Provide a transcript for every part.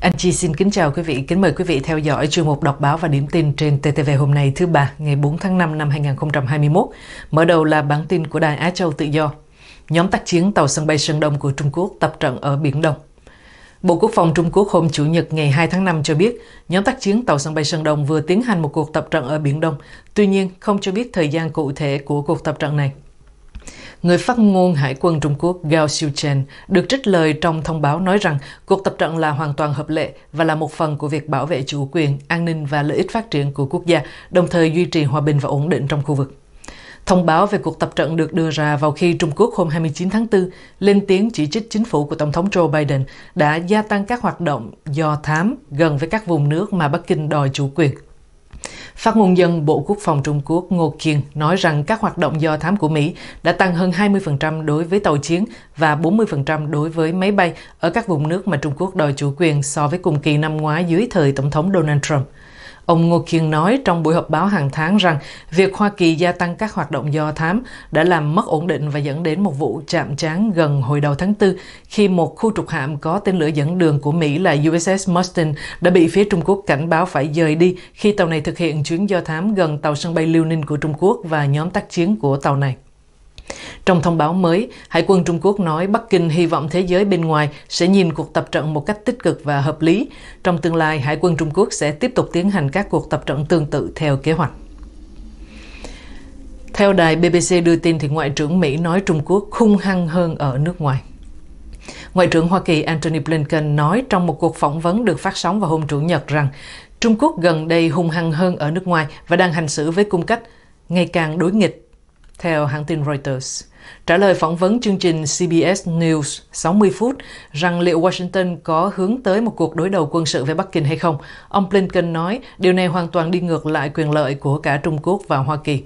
Anh Chi xin kính chào quý vị, kính mời quý vị theo dõi chuyên mục đọc báo và điểm tin trên TTV hôm nay thứ ba ngày 4 tháng 5 năm 2021. Mở đầu là bản tin của Đài Á Châu Tự Do. Nhóm tác chiến tàu sân bay Sơn Đông của Trung Quốc tập trận ở Biển Đông. Bộ Quốc phòng Trung Quốc hôm Chủ nhật ngày 2 tháng 5 cho biết, nhóm tác chiến tàu sân bay Sơn Đông vừa tiến hành một cuộc tập trận ở Biển Đông, tuy nhiên không cho biết thời gian cụ thể của cuộc tập trận này người phát ngôn Hải quân Trung Quốc Gao Xiuchen được trích lời trong thông báo nói rằng cuộc tập trận là hoàn toàn hợp lệ và là một phần của việc bảo vệ chủ quyền, an ninh và lợi ích phát triển của quốc gia, đồng thời duy trì hòa bình và ổn định trong khu vực. Thông báo về cuộc tập trận được đưa ra vào khi Trung Quốc hôm 29 tháng 4 lên tiếng chỉ trích chính phủ của Tổng thống Joe Biden đã gia tăng các hoạt động do thám gần với các vùng nước mà Bắc Kinh đòi chủ quyền. Phát ngôn dân Bộ Quốc phòng Trung Quốc Ngô Kiên nói rằng các hoạt động do thám của Mỹ đã tăng hơn 20% đối với tàu chiến và 40% đối với máy bay ở các vùng nước mà Trung Quốc đòi chủ quyền so với cùng kỳ năm ngoái dưới thời Tổng thống Donald Trump – Ông Ngô Kiên nói trong buổi họp báo hàng tháng rằng việc Hoa Kỳ gia tăng các hoạt động do thám đã làm mất ổn định và dẫn đến một vụ chạm trán gần hồi đầu tháng 4 khi một khu trục hạm có tên lửa dẫn đường của Mỹ là USS Mustin đã bị phía Trung Quốc cảnh báo phải rời đi khi tàu này thực hiện chuyến do thám gần tàu sân bay Liêu Ninh của Trung Quốc và nhóm tác chiến của tàu này. Trong thông báo mới, Hải quân Trung Quốc nói Bắc Kinh hy vọng thế giới bên ngoài sẽ nhìn cuộc tập trận một cách tích cực và hợp lý. Trong tương lai, Hải quân Trung Quốc sẽ tiếp tục tiến hành các cuộc tập trận tương tự theo kế hoạch. Theo đài BBC đưa tin thì Ngoại trưởng Mỹ nói Trung Quốc hung hăng hơn ở nước ngoài. Ngoại trưởng Hoa Kỳ Antony Blinken nói trong một cuộc phỏng vấn được phát sóng vào hôm Chủ nhật rằng Trung Quốc gần đây hung hăng hơn ở nước ngoài và đang hành xử với cung cách ngày càng đối nghịch theo hãng tin Reuters. Trả lời phỏng vấn chương trình CBS News 60 phút rằng liệu Washington có hướng tới một cuộc đối đầu quân sự với Bắc Kinh hay không, ông Blinken nói điều này hoàn toàn đi ngược lại quyền lợi của cả Trung Quốc và Hoa Kỳ.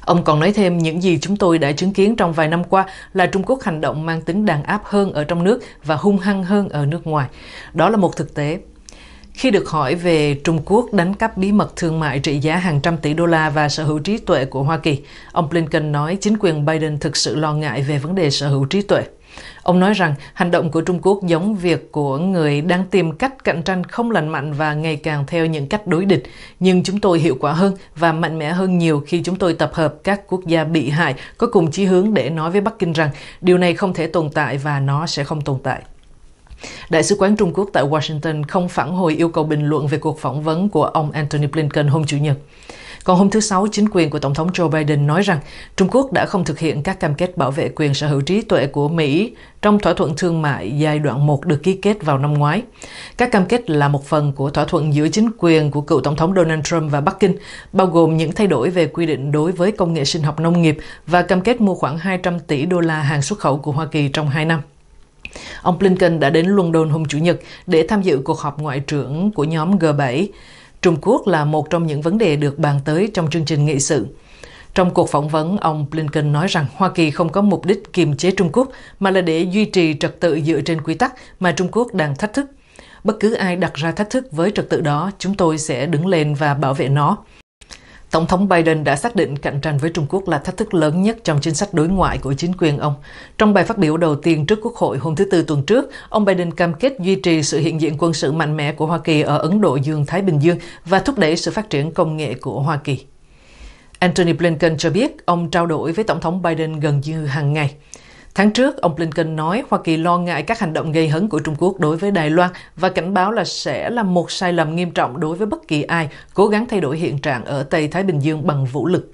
Ông còn nói thêm những gì chúng tôi đã chứng kiến trong vài năm qua là Trung Quốc hành động mang tính đàn áp hơn ở trong nước và hung hăng hơn ở nước ngoài. Đó là một thực tế khi được hỏi về Trung Quốc đánh cắp bí mật thương mại trị giá hàng trăm tỷ đô la và sở hữu trí tuệ của Hoa Kỳ, ông Blinken nói chính quyền Biden thực sự lo ngại về vấn đề sở hữu trí tuệ. Ông nói rằng hành động của Trung Quốc giống việc của người đang tìm cách cạnh tranh không lành mạnh và ngày càng theo những cách đối địch, nhưng chúng tôi hiệu quả hơn và mạnh mẽ hơn nhiều khi chúng tôi tập hợp các quốc gia bị hại có cùng chí hướng để nói với Bắc Kinh rằng điều này không thể tồn tại và nó sẽ không tồn tại. Đại sứ quán Trung Quốc tại Washington không phản hồi yêu cầu bình luận về cuộc phỏng vấn của ông Antony Blinken hôm Chủ nhật. Còn hôm thứ Sáu, chính quyền của Tổng thống Joe Biden nói rằng Trung Quốc đã không thực hiện các cam kết bảo vệ quyền sở hữu trí tuệ của Mỹ trong thỏa thuận thương mại giai đoạn 1 được ký kết vào năm ngoái. Các cam kết là một phần của thỏa thuận giữa chính quyền của cựu Tổng thống Donald Trump và Bắc Kinh, bao gồm những thay đổi về quy định đối với công nghệ sinh học nông nghiệp và cam kết mua khoảng 200 tỷ đô la hàng xuất khẩu của Hoa Kỳ trong 2 năm. Ông Blinken đã đến London hôm Chủ nhật để tham dự cuộc họp ngoại trưởng của nhóm G7. Trung Quốc là một trong những vấn đề được bàn tới trong chương trình nghị sự. Trong cuộc phỏng vấn, ông Blinken nói rằng Hoa Kỳ không có mục đích kiềm chế Trung Quốc, mà là để duy trì trật tự dựa trên quy tắc mà Trung Quốc đang thách thức. Bất cứ ai đặt ra thách thức với trật tự đó, chúng tôi sẽ đứng lên và bảo vệ nó. Tổng thống Biden đã xác định cạnh tranh với Trung Quốc là thách thức lớn nhất trong chính sách đối ngoại của chính quyền ông. Trong bài phát biểu đầu tiên trước Quốc hội hôm thứ Tư tuần trước, ông Biden cam kết duy trì sự hiện diện quân sự mạnh mẽ của Hoa Kỳ ở Ấn Độ Dương-Thái Bình Dương và thúc đẩy sự phát triển công nghệ của Hoa Kỳ. Antony Blinken cho biết ông trao đổi với Tổng thống Biden gần như hàng ngày. Tháng trước, ông Blinken nói Hoa Kỳ lo ngại các hành động gây hấn của Trung Quốc đối với Đài Loan và cảnh báo là sẽ là một sai lầm nghiêm trọng đối với bất kỳ ai cố gắng thay đổi hiện trạng ở Tây Thái Bình Dương bằng vũ lực.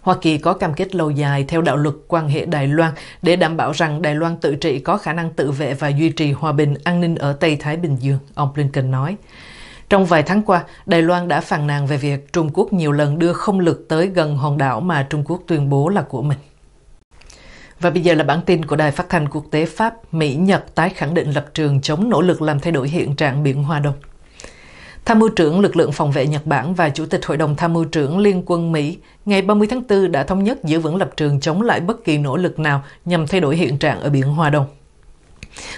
Hoa Kỳ có cam kết lâu dài theo đạo luật quan hệ Đài Loan để đảm bảo rằng Đài Loan tự trị có khả năng tự vệ và duy trì hòa bình an ninh ở Tây Thái Bình Dương, ông Blinken nói. Trong vài tháng qua, Đài Loan đã phàn nàn về việc Trung Quốc nhiều lần đưa không lực tới gần hòn đảo mà Trung Quốc tuyên bố là của mình. Và bây giờ là bản tin của Đài Phát thanh Quốc tế Pháp, Mỹ-Nhật tái khẳng định lập trường chống nỗ lực làm thay đổi hiện trạng Biển Hoa Đông. Tham mưu trưởng lực lượng phòng vệ Nhật Bản và Chủ tịch Hội đồng Tham mưu trưởng Liên quân Mỹ ngày 30 tháng 4 đã thống nhất giữ vững lập trường chống lại bất kỳ nỗ lực nào nhằm thay đổi hiện trạng ở Biển Hoa Đông.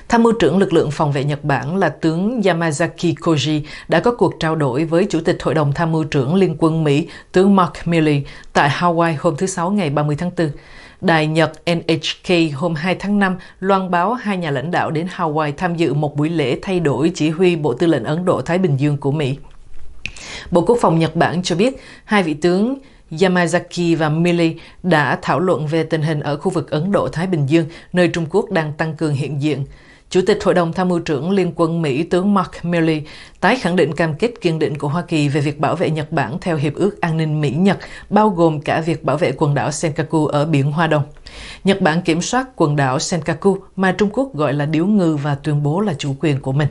Tham mưu trưởng lực lượng phòng vệ Nhật Bản là tướng Yamazaki Koji đã có cuộc trao đổi với Chủ tịch Hội đồng Tham mưu trưởng Liên quân Mỹ, tướng Mark Milley, tại Hawaii hôm thứ Sáu ngày 30 tháng 4. Đài Nhật NHK hôm 2 tháng 5 loan báo hai nhà lãnh đạo đến Hawaii tham dự một buổi lễ thay đổi chỉ huy Bộ Tư lệnh Ấn Độ-Thái Bình Dương của Mỹ. Bộ Quốc phòng Nhật Bản cho biết hai vị tướng Yamazaki và Milley đã thảo luận về tình hình ở khu vực Ấn Độ-Thái Bình Dương, nơi Trung Quốc đang tăng cường hiện diện. Chủ tịch Hội đồng Tham mưu trưởng Liên quân Mỹ tướng Mark Milley tái khẳng định cam kết kiên định của Hoa Kỳ về việc bảo vệ Nhật Bản theo Hiệp ước An ninh Mỹ-Nhật, bao gồm cả việc bảo vệ quần đảo Senkaku ở Biển Hoa Đông. Nhật Bản kiểm soát quần đảo Senkaku mà Trung Quốc gọi là điếu ngư và tuyên bố là chủ quyền của mình.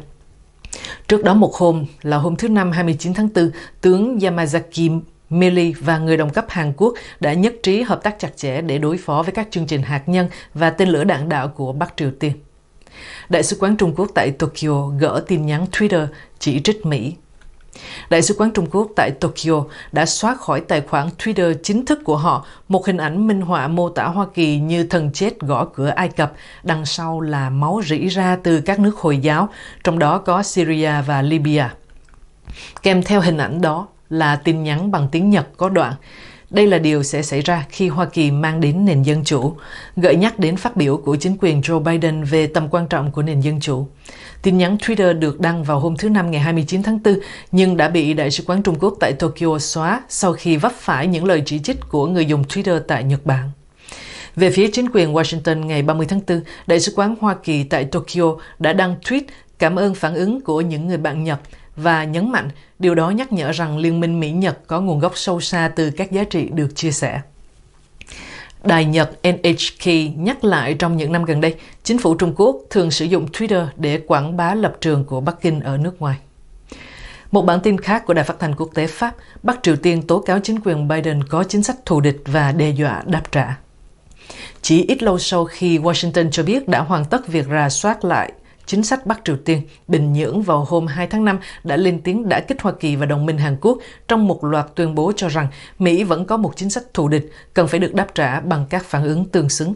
Trước đó một hôm, là hôm thứ Năm 29 tháng 4, tướng Yamazaki Milley và người đồng cấp Hàn Quốc đã nhất trí hợp tác chặt chẽ để đối phó với các chương trình hạt nhân và tên lửa đạn đạo của Bắc Triều Tiên. Đại sứ quán Trung Quốc tại Tokyo gỡ tin nhắn Twitter chỉ trích Mỹ. Đại sứ quán Trung Quốc tại Tokyo đã xóa khỏi tài khoản Twitter chính thức của họ một hình ảnh minh họa mô tả Hoa Kỳ như thần chết gõ cửa Ai Cập, đằng sau là máu rỉ ra từ các nước Hồi giáo, trong đó có Syria và Libya. Kèm theo hình ảnh đó là tin nhắn bằng tiếng Nhật có đoạn đây là điều sẽ xảy ra khi Hoa Kỳ mang đến nền dân chủ, gợi nhắc đến phát biểu của chính quyền Joe Biden về tầm quan trọng của nền dân chủ. Tin nhắn Twitter được đăng vào hôm thứ Năm ngày 29 tháng 4, nhưng đã bị Đại sứ quán Trung Quốc tại Tokyo xóa sau khi vấp phải những lời chỉ trích của người dùng Twitter tại Nhật Bản. Về phía chính quyền Washington ngày 30 tháng 4, Đại sứ quán Hoa Kỳ tại Tokyo đã đăng tweet cảm ơn phản ứng của những người bạn Nhật và nhấn mạnh Điều đó nhắc nhở rằng Liên minh Mỹ-Nhật có nguồn gốc sâu xa từ các giá trị được chia sẻ. Đài Nhật NHK nhắc lại trong những năm gần đây, chính phủ Trung Quốc thường sử dụng Twitter để quảng bá lập trường của Bắc Kinh ở nước ngoài. Một bản tin khác của Đài phát thanh quốc tế Pháp, Bắc Triều Tiên tố cáo chính quyền Biden có chính sách thù địch và đe dọa đáp trả. Chỉ ít lâu sau khi Washington cho biết đã hoàn tất việc rà soát lại chính sách Bắc Triều Tiên, Bình Nhưỡng vào hôm 2 tháng 5 đã lên tiếng đã kích Hoa Kỳ và đồng minh Hàn Quốc trong một loạt tuyên bố cho rằng Mỹ vẫn có một chính sách thù địch cần phải được đáp trả bằng các phản ứng tương xứng.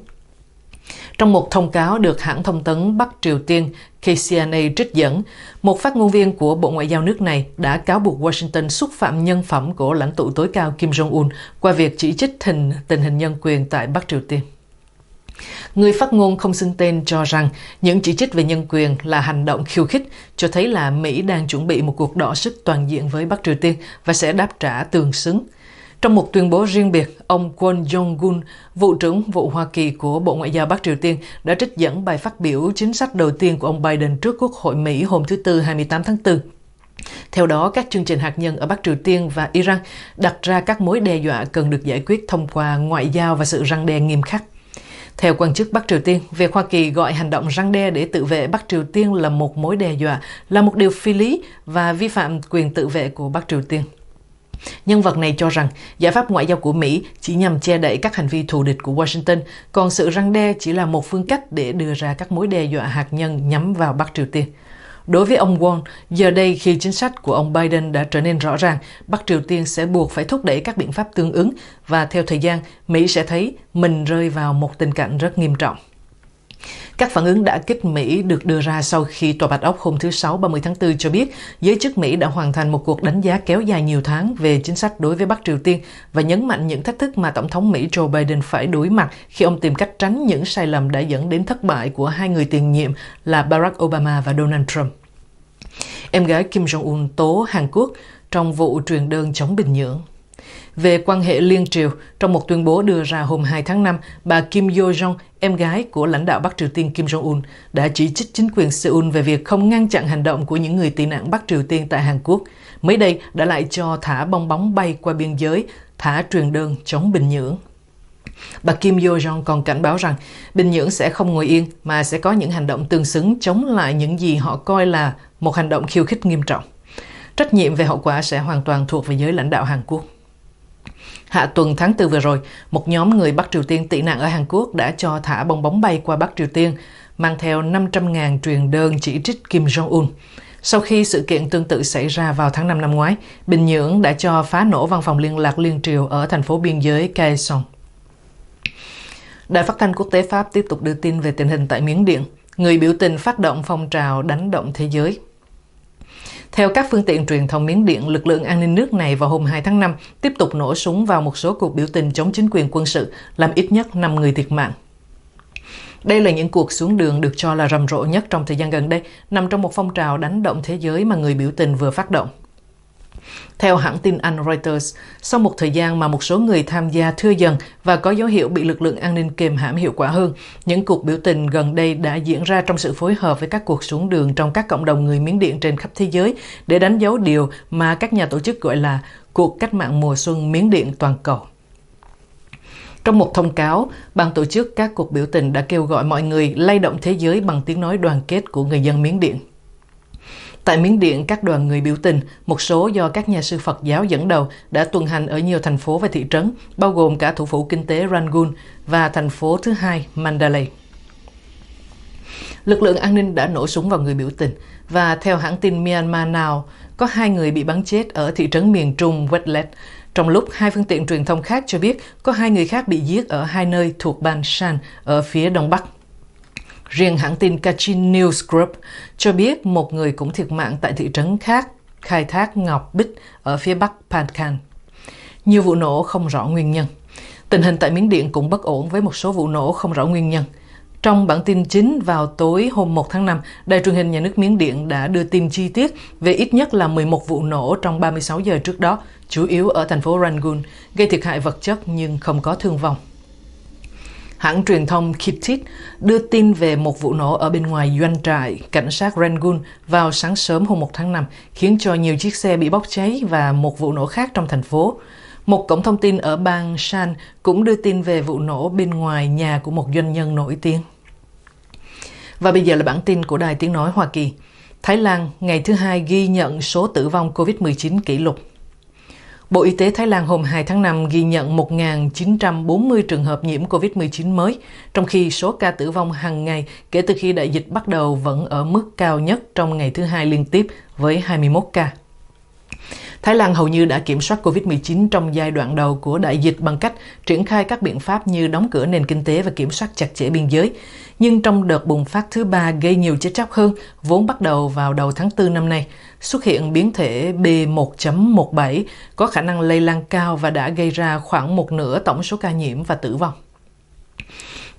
Trong một thông cáo được hãng thông tấn Bắc Triều Tiên KCNA trích dẫn, một phát ngôn viên của Bộ Ngoại giao nước này đã cáo buộc Washington xúc phạm nhân phẩm của lãnh tụ tối cao Kim Jong-un qua việc chỉ trích hình, tình hình nhân quyền tại Bắc Triều Tiên. Người phát ngôn không xưng tên cho rằng những chỉ trích về nhân quyền là hành động khiêu khích, cho thấy là Mỹ đang chuẩn bị một cuộc đỏ sức toàn diện với Bắc Triều Tiên và sẽ đáp trả tương xứng. Trong một tuyên bố riêng biệt, ông Kwon Jong-un, vụ trưởng vụ Hoa Kỳ của Bộ Ngoại giao Bắc Triều Tiên, đã trích dẫn bài phát biểu chính sách đầu tiên của ông Biden trước Quốc hội Mỹ hôm thứ Tư 28 tháng 4. Theo đó, các chương trình hạt nhân ở Bắc Triều Tiên và Iran đặt ra các mối đe dọa cần được giải quyết thông qua ngoại giao và sự răng đe nghiêm khắc. Theo quan chức Bắc Triều Tiên, việc Hoa Kỳ gọi hành động răng đe để tự vệ Bắc Triều Tiên là một mối đe dọa, là một điều phi lý và vi phạm quyền tự vệ của Bắc Triều Tiên. Nhân vật này cho rằng giải pháp ngoại giao của Mỹ chỉ nhằm che đậy các hành vi thù địch của Washington, còn sự răng đe chỉ là một phương cách để đưa ra các mối đe dọa hạt nhân nhắm vào Bắc Triều Tiên. Đối với ông Won, giờ đây khi chính sách của ông Biden đã trở nên rõ ràng, Bắc Triều Tiên sẽ buộc phải thúc đẩy các biện pháp tương ứng và theo thời gian, Mỹ sẽ thấy mình rơi vào một tình cảnh rất nghiêm trọng. Các phản ứng đã kích Mỹ được đưa ra sau khi Tòa Bạch Ốc hôm thứ Sáu 30 tháng 4 cho biết giới chức Mỹ đã hoàn thành một cuộc đánh giá kéo dài nhiều tháng về chính sách đối với Bắc Triều Tiên và nhấn mạnh những thách thức mà Tổng thống Mỹ Joe Biden phải đối mặt khi ông tìm cách tránh những sai lầm đã dẫn đến thất bại của hai người tiền nhiệm là Barack Obama và Donald Trump em gái Kim Jong-un tố Hàn Quốc trong vụ truyền đơn chống Bình Nhưỡng. Về quan hệ liên triều, trong một tuyên bố đưa ra hôm 2 tháng 5, bà Kim Yo-jong, em gái của lãnh đạo Bắc Triều Tiên Kim Jong-un, đã chỉ trích chính quyền Seoul về việc không ngăn chặn hành động của những người tị nạn Bắc Triều Tiên tại Hàn Quốc. Mới đây đã lại cho thả bong bóng bay qua biên giới, thả truyền đơn chống Bình Nhưỡng. Bà Kim Yo-jong còn cảnh báo rằng Bình Nhưỡng sẽ không ngồi yên mà sẽ có những hành động tương xứng chống lại những gì họ coi là một hành động khiêu khích nghiêm trọng. Trách nhiệm về hậu quả sẽ hoàn toàn thuộc về giới lãnh đạo Hàn Quốc. Hạ tuần tháng 4 vừa rồi, một nhóm người Bắc Triều Tiên tị nạn ở Hàn Quốc đã cho thả bong bóng bay qua Bắc Triều Tiên, mang theo 500.000 truyền đơn chỉ trích Kim Jong-un. Sau khi sự kiện tương tự xảy ra vào tháng 5 năm ngoái, Bình Nhưỡng đã cho phá nổ văn phòng liên lạc liên triều ở thành phố biên giới Kaesong. Đài phát thanh quốc tế Pháp tiếp tục đưa tin về tình hình tại Miến Điện. Người biểu tình phát động phong trào đánh động thế giới. Theo các phương tiện truyền thông Miến Điện, lực lượng an ninh nước này vào hôm 2 tháng 5 tiếp tục nổ súng vào một số cuộc biểu tình chống chính quyền quân sự, làm ít nhất 5 người thiệt mạng. Đây là những cuộc xuống đường được cho là rầm rộ nhất trong thời gian gần đây, nằm trong một phong trào đánh động thế giới mà người biểu tình vừa phát động. Theo hãng tin Anh Reuters, sau một thời gian mà một số người tham gia thưa dần và có dấu hiệu bị lực lượng an ninh kiềm hãm hiệu quả hơn, những cuộc biểu tình gần đây đã diễn ra trong sự phối hợp với các cuộc xuống đường trong các cộng đồng người Miến Điện trên khắp thế giới để đánh dấu điều mà các nhà tổ chức gọi là cuộc cách mạng mùa xuân Miến Điện toàn cầu. Trong một thông cáo, ban tổ chức các cuộc biểu tình đã kêu gọi mọi người lay động thế giới bằng tiếng nói đoàn kết của người dân Miến Điện. Tại Miến Điện, các đoàn người biểu tình, một số do các nhà sư Phật giáo dẫn đầu, đã tuần hành ở nhiều thành phố và thị trấn, bao gồm cả thủ phủ kinh tế Rangoon và thành phố thứ hai Mandalay. Lực lượng an ninh đã nổ súng vào người biểu tình và theo hãng tin Myanmar Now, có hai người bị bắn chết ở thị trấn miền trung Wetlet, trong lúc hai phương tiện truyền thông khác cho biết có hai người khác bị giết ở hai nơi thuộc Ban Shan ở phía đông bắc Riêng hãng tin Kachin News Group cho biết một người cũng thiệt mạng tại thị trấn khác, khai thác ngọc bích ở phía bắc Pankan. Nhiều vụ nổ không rõ nguyên nhân. Tình hình tại Miến Điện cũng bất ổn với một số vụ nổ không rõ nguyên nhân. Trong bản tin chính vào tối hôm 1 tháng 5, Đài truyền hình nhà nước Miến Điện đã đưa tin chi tiết về ít nhất là 11 vụ nổ trong 36 giờ trước đó, chủ yếu ở thành phố Rangoon, gây thiệt hại vật chất nhưng không có thương vong hãng truyền thông Kitit đưa tin về một vụ nổ ở bên ngoài doanh trại cảnh sát Rangoon vào sáng sớm hôm 1 tháng 5, khiến cho nhiều chiếc xe bị bốc cháy và một vụ nổ khác trong thành phố. Một cổng thông tin ở bang Shan cũng đưa tin về vụ nổ bên ngoài nhà của một doanh nhân nổi tiếng. Và bây giờ là bản tin của Đài Tiếng Nói Hoa Kỳ. Thái Lan ngày thứ hai ghi nhận số tử vong COVID-19 kỷ lục Bộ Y tế Thái Lan hôm 2 tháng 5 ghi nhận 1.940 trường hợp nhiễm COVID-19 mới, trong khi số ca tử vong hàng ngày kể từ khi đại dịch bắt đầu vẫn ở mức cao nhất trong ngày thứ hai liên tiếp với 21 ca. Thái Lan hầu như đã kiểm soát COVID-19 trong giai đoạn đầu của đại dịch bằng cách triển khai các biện pháp như đóng cửa nền kinh tế và kiểm soát chặt chẽ biên giới. Nhưng trong đợt bùng phát thứ ba gây nhiều chết chóc hơn, vốn bắt đầu vào đầu tháng 4 năm nay, xuất hiện biến thể B1.17 có khả năng lây lan cao và đã gây ra khoảng một nửa tổng số ca nhiễm và tử vong.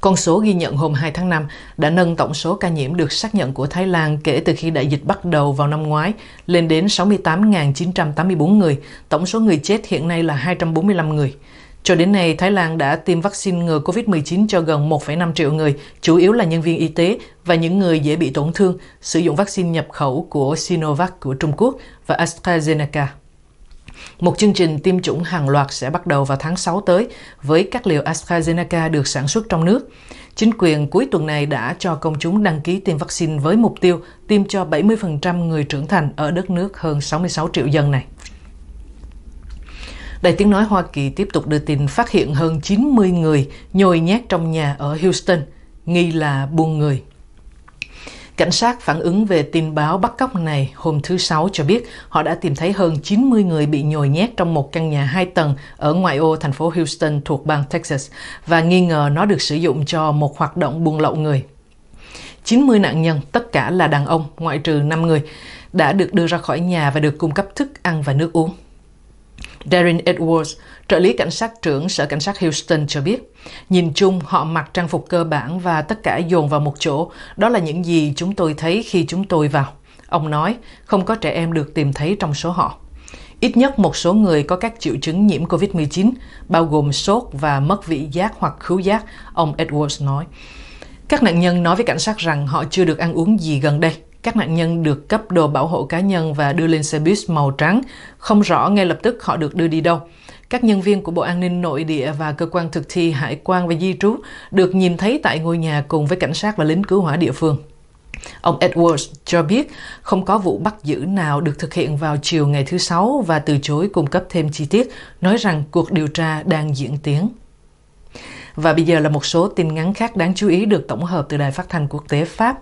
Con số ghi nhận hôm 2 tháng 5 đã nâng tổng số ca nhiễm được xác nhận của Thái Lan kể từ khi đại dịch bắt đầu vào năm ngoái lên đến 68.984 người. Tổng số người chết hiện nay là 245 người. Cho đến nay, Thái Lan đã tiêm vaccine ngừa COVID-19 cho gần 1,5 triệu người, chủ yếu là nhân viên y tế và những người dễ bị tổn thương, sử dụng vaccine nhập khẩu của Sinovac của Trung Quốc và AstraZeneca. Một chương trình tiêm chủng hàng loạt sẽ bắt đầu vào tháng 6 tới với các liều AstraZeneca được sản xuất trong nước. Chính quyền cuối tuần này đã cho công chúng đăng ký tiêm vaccine với mục tiêu tiêm cho 70% người trưởng thành ở đất nước hơn 66 triệu dân này. Đài Tiếng Nói Hoa Kỳ tiếp tục đưa tin phát hiện hơn 90 người nhồi nhét trong nhà ở Houston, nghi là buôn người. Cảnh sát phản ứng về tin báo bắt cóc này hôm thứ Sáu cho biết họ đã tìm thấy hơn 90 người bị nhồi nhét trong một căn nhà hai tầng ở ngoại ô thành phố Houston thuộc bang Texas và nghi ngờ nó được sử dụng cho một hoạt động buôn lậu người. 90 nạn nhân, tất cả là đàn ông, ngoại trừ 5 người, đã được đưa ra khỏi nhà và được cung cấp thức ăn và nước uống. Darren Edwards, trợ lý cảnh sát trưởng Sở Cảnh sát Houston cho biết, nhìn chung họ mặc trang phục cơ bản và tất cả dồn vào một chỗ, đó là những gì chúng tôi thấy khi chúng tôi vào. Ông nói, không có trẻ em được tìm thấy trong số họ. Ít nhất một số người có các triệu chứng nhiễm COVID-19, bao gồm sốt và mất vị giác hoặc khứu giác, ông Edwards nói. Các nạn nhân nói với cảnh sát rằng họ chưa được ăn uống gì gần đây. Các nạn nhân được cấp đồ bảo hộ cá nhân và đưa lên xe buýt màu trắng, không rõ ngay lập tức họ được đưa đi đâu. Các nhân viên của Bộ An ninh Nội địa và cơ quan thực thi hải quan và di trú được nhìn thấy tại ngôi nhà cùng với cảnh sát và lính cứu hỏa địa phương. Ông Edwards cho biết không có vụ bắt giữ nào được thực hiện vào chiều ngày thứ Sáu và từ chối cung cấp thêm chi tiết, nói rằng cuộc điều tra đang diễn tiến. Và bây giờ là một số tin ngắn khác đáng chú ý được tổng hợp từ Đài Phát thanh Quốc tế Pháp.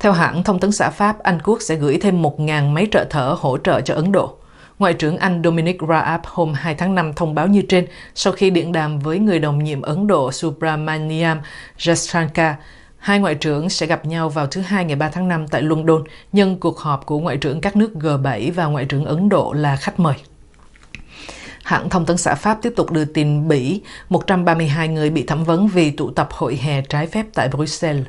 Theo hãng thông tấn xã Pháp, Anh Quốc sẽ gửi thêm 1.000 máy trợ thở hỗ trợ cho Ấn Độ. Ngoại trưởng Anh Dominic Raab hôm 2 tháng 5 thông báo như trên sau khi điện đàm với người đồng nhiệm Ấn Độ Subramaniam Jaishankar. Hai ngoại trưởng sẽ gặp nhau vào thứ Hai ngày 3 tháng 5 tại London nhân cuộc họp của ngoại trưởng các nước G7 và ngoại trưởng Ấn Độ là khách mời. Hãng thông tấn xã Pháp tiếp tục đưa tin Bỉ, 132 người bị thẩm vấn vì tụ tập hội hè trái phép tại Bruxelles.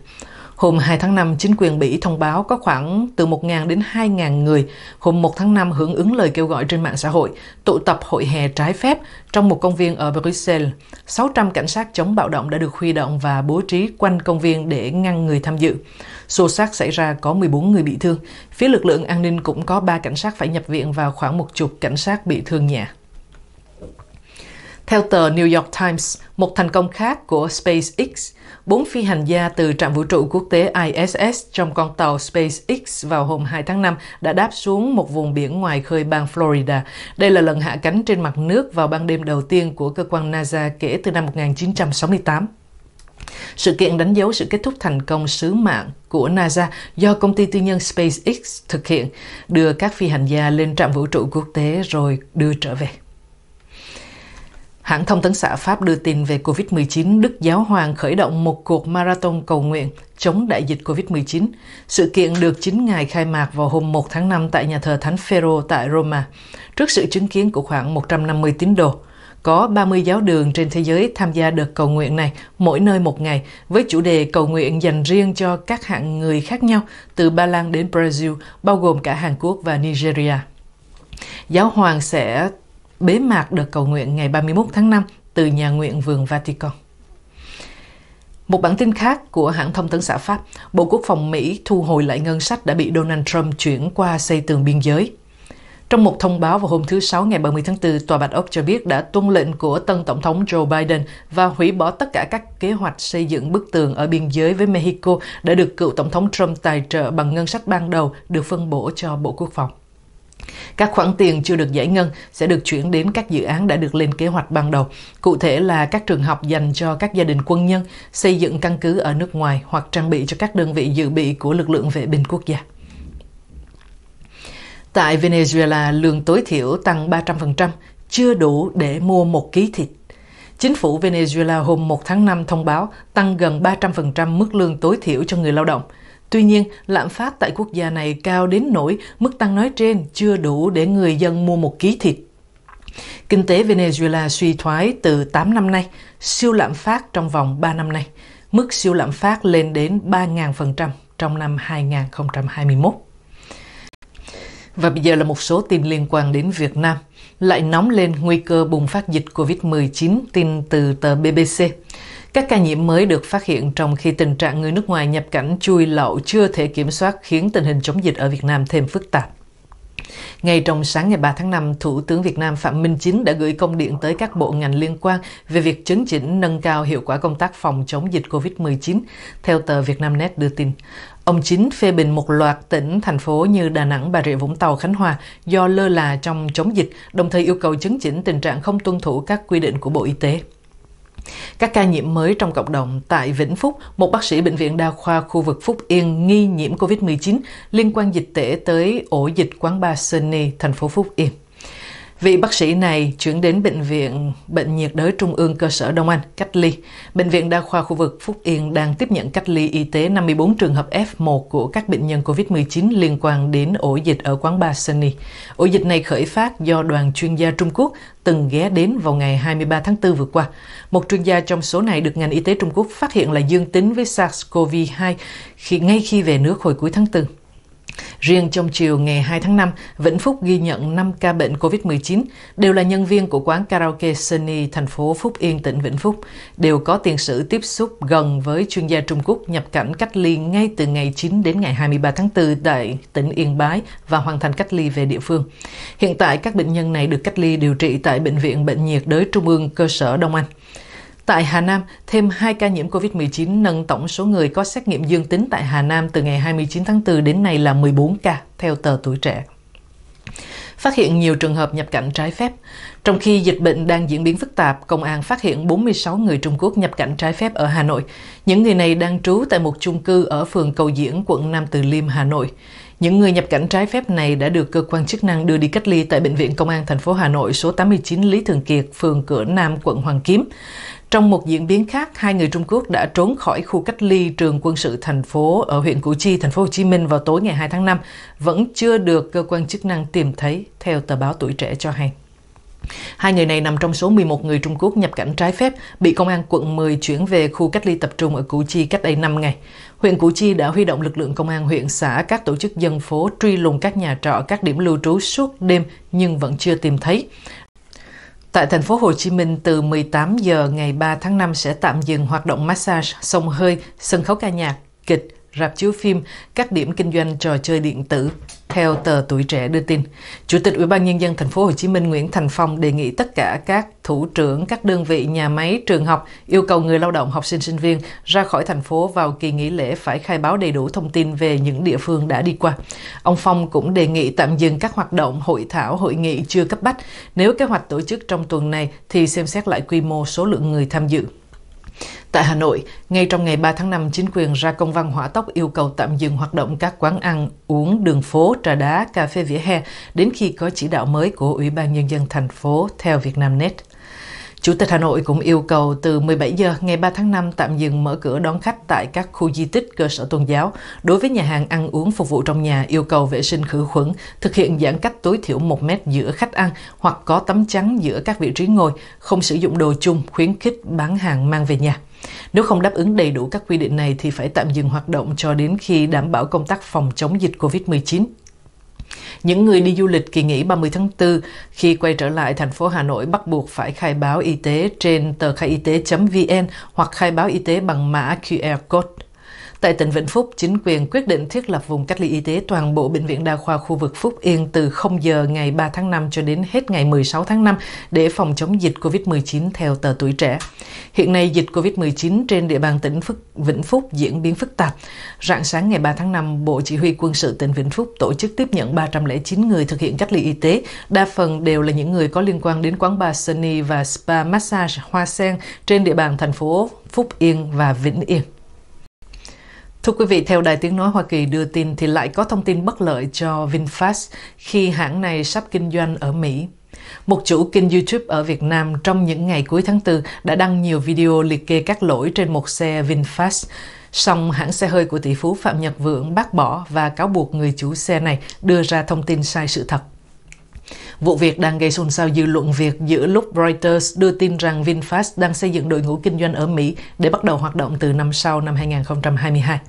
Hôm 2 tháng 5, chính quyền Bỉ thông báo có khoảng từ 1.000 đến 2.000 người hôm 1 tháng 5 hưởng ứng lời kêu gọi trên mạng xã hội tụ tập hội hè trái phép trong một công viên ở Bruxelles. 600 cảnh sát chống bạo động đã được huy động và bố trí quanh công viên để ngăn người tham dự. Xô xát xảy ra có 14 người bị thương. Phía lực lượng an ninh cũng có 3 cảnh sát phải nhập viện và khoảng một chục cảnh sát bị thương nhẹ. Theo tờ New York Times, một thành công khác của SpaceX, bốn phi hành gia từ trạm vũ trụ quốc tế ISS trong con tàu SpaceX vào hôm 2 tháng 5 đã đáp xuống một vùng biển ngoài khơi bang Florida. Đây là lần hạ cánh trên mặt nước vào ban đêm đầu tiên của cơ quan NASA kể từ năm 1968. Sự kiện đánh dấu sự kết thúc thành công sứ mạng của NASA do công ty tư nhân SpaceX thực hiện, đưa các phi hành gia lên trạm vũ trụ quốc tế rồi đưa trở về. Hãng thông tấn xã Pháp đưa tin về COVID-19, Đức Giáo Hoàng khởi động một cuộc marathon cầu nguyện chống đại dịch COVID-19. Sự kiện được chính ngài khai mạc vào hôm 1 tháng 5 tại nhà thờ Thánh Phaero tại Roma, trước sự chứng kiến của khoảng 150 tín đồ. Có 30 giáo đường trên thế giới tham gia đợt cầu nguyện này, mỗi nơi một ngày, với chủ đề cầu nguyện dành riêng cho các hạng người khác nhau, từ Ba Lan đến Brazil, bao gồm cả Hàn Quốc và Nigeria. Giáo hoàng sẽ bế mạc đợt cầu nguyện ngày 31 tháng 5 từ nhà nguyện vườn Vatican. Một bản tin khác của hãng thông tấn xã Pháp, Bộ Quốc phòng Mỹ thu hồi lại ngân sách đã bị Donald Trump chuyển qua xây tường biên giới. Trong một thông báo vào hôm thứ Sáu ngày 30 tháng 4, Tòa Bạch Ốc cho biết đã tuân lệnh của tân Tổng thống Joe Biden và hủy bỏ tất cả các kế hoạch xây dựng bức tường ở biên giới với Mexico đã được cựu Tổng thống Trump tài trợ bằng ngân sách ban đầu được phân bổ cho Bộ Quốc phòng. Các khoản tiền chưa được giải ngân sẽ được chuyển đến các dự án đã được lên kế hoạch ban đầu, cụ thể là các trường học dành cho các gia đình quân nhân, xây dựng căn cứ ở nước ngoài hoặc trang bị cho các đơn vị dự bị của lực lượng vệ binh quốc gia. Tại Venezuela, lương tối thiểu tăng 300%, chưa đủ để mua một ký thịt. Chính phủ Venezuela hôm 1 tháng 5 thông báo tăng gần 300% mức lương tối thiểu cho người lao động – Tuy nhiên, lạm phát tại quốc gia này cao đến nỗi mức tăng nói trên chưa đủ để người dân mua một ký thịt. Kinh tế Venezuela suy thoái từ 8 năm nay, siêu lạm phát trong vòng 3 năm nay. Mức siêu lạm phát lên đến 3.000% trong năm 2021. Và bây giờ là một số tin liên quan đến Việt Nam. Lại nóng lên nguy cơ bùng phát dịch COVID-19, tin từ tờ BBC. Các ca nhiễm mới được phát hiện trong khi tình trạng người nước ngoài nhập cảnh chui lậu chưa thể kiểm soát khiến tình hình chống dịch ở Việt Nam thêm phức tạp. Ngay trong sáng ngày 3 tháng 5, Thủ tướng Việt Nam Phạm Minh Chính đã gửi công điện tới các bộ ngành liên quan về việc chấn chỉnh nâng cao hiệu quả công tác phòng chống dịch COVID-19, theo tờ Vietnamnet đưa tin. Ông Chính phê bình một loạt tỉnh, thành phố như Đà Nẵng, Bà Rịa, Vũng Tàu, Khánh Hòa do lơ là trong chống dịch, đồng thời yêu cầu chấn chỉnh tình trạng không tuân thủ các quy định của Bộ Y tế. Các ca nhiễm mới trong cộng đồng tại Vĩnh Phúc, một bác sĩ bệnh viện đa khoa khu vực Phúc Yên nghi nhiễm COVID-19 liên quan dịch tễ tới ổ dịch quán bar Sunny, thành phố Phúc Yên. Vị bác sĩ này chuyển đến Bệnh viện Bệnh nhiệt đới Trung ương cơ sở Đông Anh cách ly. Bệnh viện Đa khoa khu vực Phúc Yên đang tiếp nhận cách ly y tế 54 trường hợp F1 của các bệnh nhân COVID-19 liên quan đến ổ dịch ở quán bar Sunny. Ổ dịch này khởi phát do đoàn chuyên gia Trung Quốc từng ghé đến vào ngày 23 tháng 4 vừa qua. Một chuyên gia trong số này được ngành y tế Trung Quốc phát hiện là dương tính với SARS-CoV-2 khi ngay khi về nước hồi cuối tháng 4. Riêng trong chiều ngày 2 tháng 5, Vĩnh Phúc ghi nhận 5 ca bệnh COVID-19 đều là nhân viên của quán karaoke Sunny, thành phố Phúc Yên, tỉnh Vĩnh Phúc, đều có tiền sử tiếp xúc gần với chuyên gia Trung Quốc nhập cảnh cách ly ngay từ ngày 9 đến ngày 23 tháng 4 tại tỉnh Yên Bái và hoàn thành cách ly về địa phương. Hiện tại, các bệnh nhân này được cách ly điều trị tại Bệnh viện Bệnh nhiệt đới Trung ương cơ sở Đông Anh. Tại Hà Nam, thêm 2 ca nhiễm COVID-19 nâng tổng số người có xét nghiệm dương tính tại Hà Nam từ ngày 29 tháng 4 đến nay là 14 ca, theo tờ Tuổi Trẻ phát hiện nhiều trường hợp nhập cảnh trái phép. Trong khi dịch bệnh đang diễn biến phức tạp, công an phát hiện 46 người Trung Quốc nhập cảnh trái phép ở Hà Nội. Những người này đang trú tại một chung cư ở phường Cầu Diễn, quận Nam Từ Liêm, Hà Nội. Những người nhập cảnh trái phép này đã được cơ quan chức năng đưa đi cách ly tại Bệnh viện Công an thành phố Hà Nội số 89 Lý Thường Kiệt, phường Cửa Nam, quận Hoàng Kiếm. Trong một diễn biến khác, hai người Trung Quốc đã trốn khỏi khu cách ly trường quân sự thành phố ở huyện Củ Chi, thành phố Hồ Chí Minh vào tối ngày 2 tháng 5, vẫn chưa được cơ quan chức năng tìm thấy, theo tờ báo Tuổi Trẻ cho hay. Hai người này nằm trong số 11 người Trung Quốc nhập cảnh trái phép bị công an quận 10 chuyển về khu cách ly tập trung ở Củ Chi cách đây 5 ngày. Huyện Củ Chi đã huy động lực lượng công an huyện xã, các tổ chức dân phố truy lùng các nhà trọ, các điểm lưu trú suốt đêm nhưng vẫn chưa tìm thấy. Tại thành phố Hồ Chí Minh, từ 18 giờ ngày 3 tháng 5 sẽ tạm dừng hoạt động massage, sông hơi, sân khấu ca nhạc, kịch, rạp chiếu phim, các điểm kinh doanh trò chơi điện tử. Theo tờ Tuổi Trẻ đưa tin, Chủ tịch Ủy ban nhân dân thành phố Hồ Chí Minh Nguyễn Thành Phong đề nghị tất cả các thủ trưởng các đơn vị nhà máy trường học yêu cầu người lao động học sinh sinh viên ra khỏi thành phố vào kỳ nghỉ lễ phải khai báo đầy đủ thông tin về những địa phương đã đi qua. Ông Phong cũng đề nghị tạm dừng các hoạt động hội thảo hội nghị chưa cấp bách. Nếu kế hoạch tổ chức trong tuần này thì xem xét lại quy mô số lượng người tham dự. Tại Hà Nội, ngay trong ngày 3 tháng 5, chính quyền ra công văn hỏa tốc yêu cầu tạm dừng hoạt động các quán ăn, uống, đường phố, trà đá, cà phê vỉa hè đến khi có chỉ đạo mới của Ủy ban Nhân dân thành phố theo Vietnamnet. Chủ tịch Hà Nội cũng yêu cầu từ 17 giờ ngày 3 tháng 5 tạm dừng mở cửa đón khách tại các khu di tích cơ sở tôn giáo. Đối với nhà hàng ăn uống phục vụ trong nhà, yêu cầu vệ sinh khử khuẩn, thực hiện giãn cách tối thiểu 1 mét giữa khách ăn hoặc có tấm chắn giữa các vị trí ngồi, không sử dụng đồ chung, khuyến khích bán hàng mang về nhà. Nếu không đáp ứng đầy đủ các quy định này thì phải tạm dừng hoạt động cho đến khi đảm bảo công tác phòng chống dịch COVID-19. Những người đi du lịch kỳ nghỉ 30 tháng 4 khi quay trở lại thành phố Hà Nội bắt buộc phải khai báo y tế trên tờ khai y tế.vn hoặc khai báo y tế bằng mã QR code. Tại tỉnh Vĩnh Phúc, chính quyền quyết định thiết lập vùng cách ly y tế toàn bộ Bệnh viện Đa khoa khu vực Phúc Yên từ 0 giờ ngày 3 tháng 5 cho đến hết ngày 16 tháng 5 để phòng chống dịch COVID-19 theo tờ tuổi trẻ. Hiện nay, dịch COVID-19 trên địa bàn tỉnh Phúc, Vĩnh Phúc diễn biến phức tạp. Rạng sáng ngày 3 tháng 5, Bộ Chỉ huy Quân sự tỉnh Vĩnh Phúc tổ chức tiếp nhận 309 người thực hiện cách ly y tế. Đa phần đều là những người có liên quan đến quán bar Sunny và spa massage Hoa Sen trên địa bàn thành phố Phúc Yên và Vĩnh Yên. Thưa quý vị, theo Đài Tiếng Nói Hoa Kỳ đưa tin thì lại có thông tin bất lợi cho VinFast khi hãng này sắp kinh doanh ở Mỹ. Một chủ kênh YouTube ở Việt Nam trong những ngày cuối tháng 4 đã đăng nhiều video liệt kê các lỗi trên một xe VinFast. Song hãng xe hơi của tỷ phú Phạm Nhật Vượng bác bỏ và cáo buộc người chủ xe này đưa ra thông tin sai sự thật. Vụ việc đang gây xôn xao dư luận việc giữa lúc Reuters đưa tin rằng VinFast đang xây dựng đội ngũ kinh doanh ở Mỹ để bắt đầu hoạt động từ năm sau năm 2022.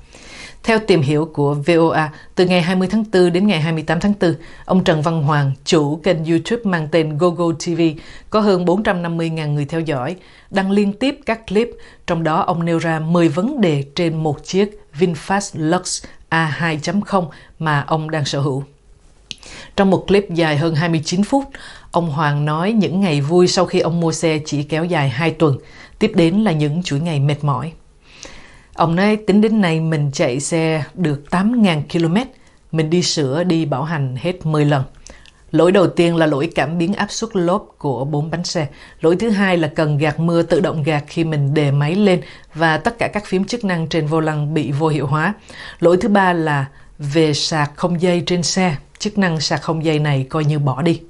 Theo tìm hiểu của VOA, từ ngày 20 tháng 4 đến ngày 28 tháng 4, ông Trần Văn Hoàng, chủ kênh YouTube mang tên Google TV, có hơn 450.000 người theo dõi, đăng liên tiếp các clip, trong đó ông nêu ra 10 vấn đề trên một chiếc VinFast Lux A2.0 mà ông đang sở hữu. Trong một clip dài hơn 29 phút, ông Hoàng nói những ngày vui sau khi ông mua xe chỉ kéo dài 2 tuần, tiếp đến là những chuỗi ngày mệt mỏi. Ông nói tính đến nay mình chạy xe được 8.000 km, mình đi sửa đi bảo hành hết 10 lần. Lỗi đầu tiên là lỗi cảm biến áp suất lốp của bốn bánh xe. Lỗi thứ hai là cần gạt mưa tự động gạt khi mình đề máy lên và tất cả các phím chức năng trên vô lăng bị vô hiệu hóa. Lỗi thứ ba là về sạc không dây trên xe chức năng sạc không dây này coi như bỏ đi.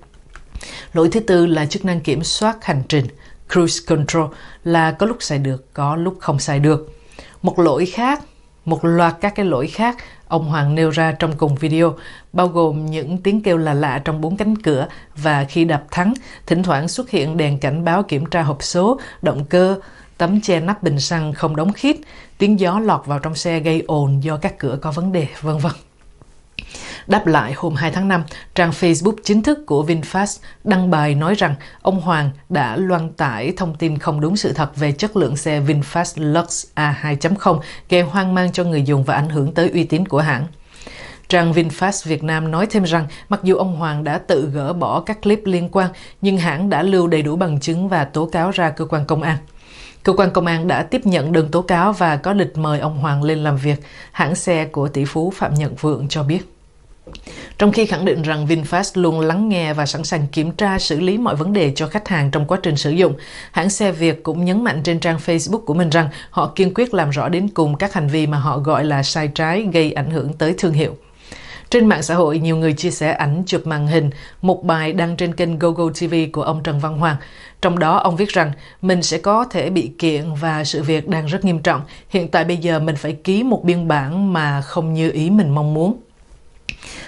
Lỗi thứ tư là chức năng kiểm soát hành trình, cruise control là có lúc xài được, có lúc không xài được. Một lỗi khác, một loạt các cái lỗi khác ông Hoàng nêu ra trong cùng video, bao gồm những tiếng kêu là lạ trong bốn cánh cửa và khi đập thắng, thỉnh thoảng xuất hiện đèn cảnh báo kiểm tra hộp số, động cơ, tấm che nắp bình xăng không đóng khít, tiếng gió lọt vào trong xe gây ồn do các cửa có vấn đề, vân vân. Đáp lại hôm 2 tháng 5, trang Facebook chính thức của VinFast đăng bài nói rằng ông Hoàng đã loan tải thông tin không đúng sự thật về chất lượng xe VinFast Lux A2.0 gây hoang mang cho người dùng và ảnh hưởng tới uy tín của hãng. Trang VinFast Việt Nam nói thêm rằng mặc dù ông Hoàng đã tự gỡ bỏ các clip liên quan, nhưng hãng đã lưu đầy đủ bằng chứng và tố cáo ra cơ quan công an. Cơ quan công an đã tiếp nhận đơn tố cáo và có lịch mời ông Hoàng lên làm việc, hãng xe của tỷ phú Phạm Nhật Vượng cho biết. Trong khi khẳng định rằng VinFast luôn lắng nghe và sẵn sàng kiểm tra xử lý mọi vấn đề cho khách hàng trong quá trình sử dụng, hãng xe Việt cũng nhấn mạnh trên trang Facebook của mình rằng họ kiên quyết làm rõ đến cùng các hành vi mà họ gọi là sai trái gây ảnh hưởng tới thương hiệu. Trên mạng xã hội, nhiều người chia sẻ ảnh chụp màn hình, một bài đăng trên kênh GoGo TV của ông Trần Văn Hoàng. Trong đó, ông viết rằng mình sẽ có thể bị kiện và sự việc đang rất nghiêm trọng. Hiện tại bây giờ mình phải ký một biên bản mà không như ý mình mong muốn.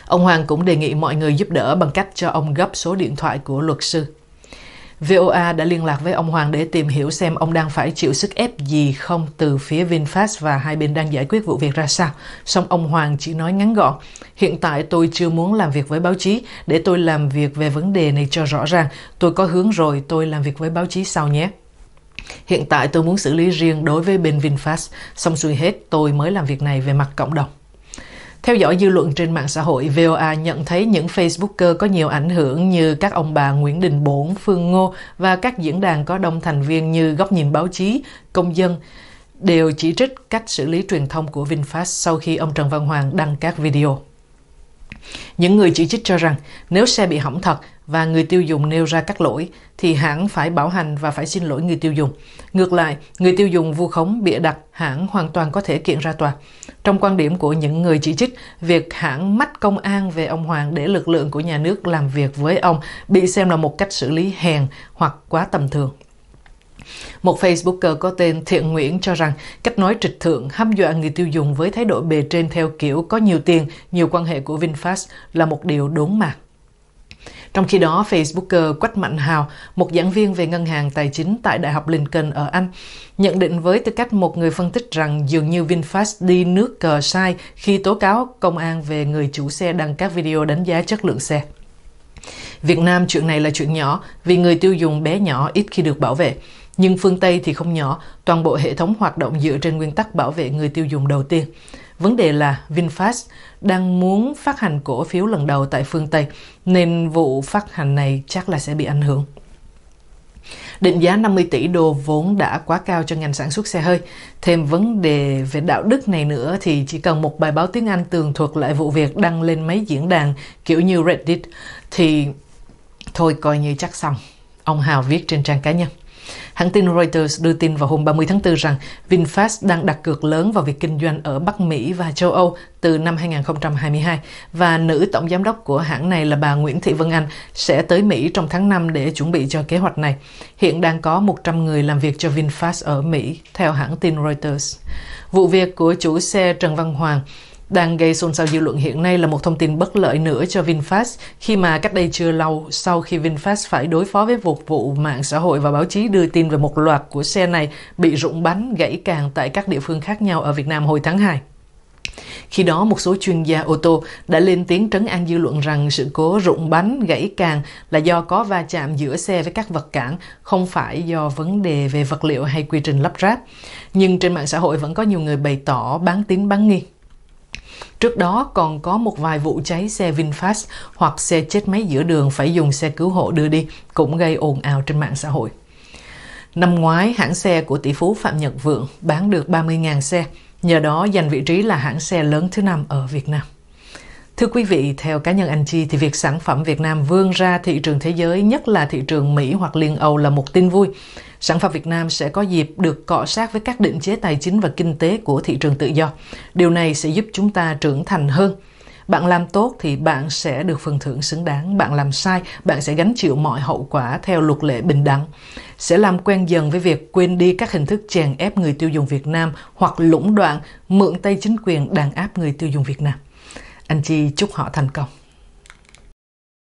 Ông Hoàng cũng đề nghị mọi người giúp đỡ bằng cách cho ông gấp số điện thoại của luật sư. VOA đã liên lạc với ông Hoàng để tìm hiểu xem ông đang phải chịu sức ép gì không từ phía VinFast và hai bên đang giải quyết vụ việc ra sao. Song ông Hoàng chỉ nói ngắn gọn, hiện tại tôi chưa muốn làm việc với báo chí, để tôi làm việc về vấn đề này cho rõ ràng. Tôi có hướng rồi, tôi làm việc với báo chí sau nhé. Hiện tại tôi muốn xử lý riêng đối với bên VinFast, xong xuôi hết tôi mới làm việc này về mặt cộng đồng. Theo dõi dư luận trên mạng xã hội, VOA nhận thấy những Facebooker có nhiều ảnh hưởng như các ông bà Nguyễn Đình Bổn, Phương Ngô và các diễn đàn có đông thành viên như Góc nhìn báo chí, Công dân đều chỉ trích cách xử lý truyền thông của VinFast sau khi ông Trần Văn Hoàng đăng các video. Những người chỉ trích cho rằng nếu xe bị hỏng thật, và người tiêu dùng nêu ra các lỗi thì hãng phải bảo hành và phải xin lỗi người tiêu dùng. Ngược lại, người tiêu dùng vu khống bịa đặt hãng hoàn toàn có thể kiện ra tòa. Trong quan điểm của những người chỉ trích, việc hãng mắt công an về ông Hoàng để lực lượng của nhà nước làm việc với ông bị xem là một cách xử lý hèn hoặc quá tầm thường. Một Facebooker có tên Thiện Nguyễn cho rằng cách nói trịch thượng hăm dọa người tiêu dùng với thái độ bề trên theo kiểu có nhiều tiền, nhiều quan hệ của VinFast là một điều đốn mạc. Trong khi đó, Facebooker Quách Mạnh Hào, một giảng viên về ngân hàng tài chính tại Đại học Lincoln ở Anh, nhận định với tư cách một người phân tích rằng dường như VinFast đi nước cờ sai khi tố cáo công an về người chủ xe đăng các video đánh giá chất lượng xe. Việt Nam chuyện này là chuyện nhỏ vì người tiêu dùng bé nhỏ ít khi được bảo vệ. Nhưng phương Tây thì không nhỏ, toàn bộ hệ thống hoạt động dựa trên nguyên tắc bảo vệ người tiêu dùng đầu tiên. Vấn đề là VinFast đang muốn phát hành cổ phiếu lần đầu tại phương Tây nên vụ phát hành này chắc là sẽ bị ảnh hưởng. Định giá 50 tỷ đô vốn đã quá cao cho ngành sản xuất xe hơi. Thêm vấn đề về đạo đức này nữa thì chỉ cần một bài báo tiếng Anh tường thuật lại vụ việc đăng lên mấy diễn đàn kiểu như Reddit thì thôi coi như chắc xong. Ông Hào viết trên trang cá nhân. Hãng tin Reuters đưa tin vào hôm 30 tháng 4 rằng VinFast đang đặt cược lớn vào việc kinh doanh ở Bắc Mỹ và châu Âu từ năm 2022 và nữ tổng giám đốc của hãng này là bà Nguyễn Thị Vân Anh sẽ tới Mỹ trong tháng 5 để chuẩn bị cho kế hoạch này. Hiện đang có 100 người làm việc cho VinFast ở Mỹ, theo hãng tin Reuters. Vụ việc của chủ xe Trần Văn Hoàng đang gây xôn xao dư luận hiện nay là một thông tin bất lợi nữa cho VinFast khi mà cách đây chưa lâu sau khi VinFast phải đối phó với một vụ mạng xã hội và báo chí đưa tin về một loạt của xe này bị rụng bánh gãy càng tại các địa phương khác nhau ở Việt Nam hồi tháng 2. Khi đó, một số chuyên gia ô tô đã lên tiếng trấn an dư luận rằng sự cố rụng bánh, gãy càng là do có va chạm giữa xe với các vật cản, không phải do vấn đề về vật liệu hay quy trình lắp ráp. Nhưng trên mạng xã hội vẫn có nhiều người bày tỏ bán tín bán nghi. Trước đó còn có một vài vụ cháy xe VinFast hoặc xe chết máy giữa đường phải dùng xe cứu hộ đưa đi cũng gây ồn ào trên mạng xã hội. Năm ngoái, hãng xe của tỷ phú Phạm Nhật Vượng bán được 30.000 xe, nhờ đó giành vị trí là hãng xe lớn thứ năm ở Việt Nam. Thưa quý vị, theo cá nhân anh Chi thì việc sản phẩm Việt Nam vươn ra thị trường thế giới, nhất là thị trường Mỹ hoặc Liên Âu là một tin vui sản phẩm Việt Nam sẽ có dịp được cọ sát với các định chế tài chính và kinh tế của thị trường tự do. Điều này sẽ giúp chúng ta trưởng thành hơn. Bạn làm tốt thì bạn sẽ được phần thưởng xứng đáng, bạn làm sai, bạn sẽ gánh chịu mọi hậu quả theo luật lệ bình đẳng. Sẽ làm quen dần với việc quên đi các hình thức chèn ép người tiêu dùng Việt Nam hoặc lũng đoạn mượn tay chính quyền đàn áp người tiêu dùng Việt Nam. Anh Chi chúc họ thành công.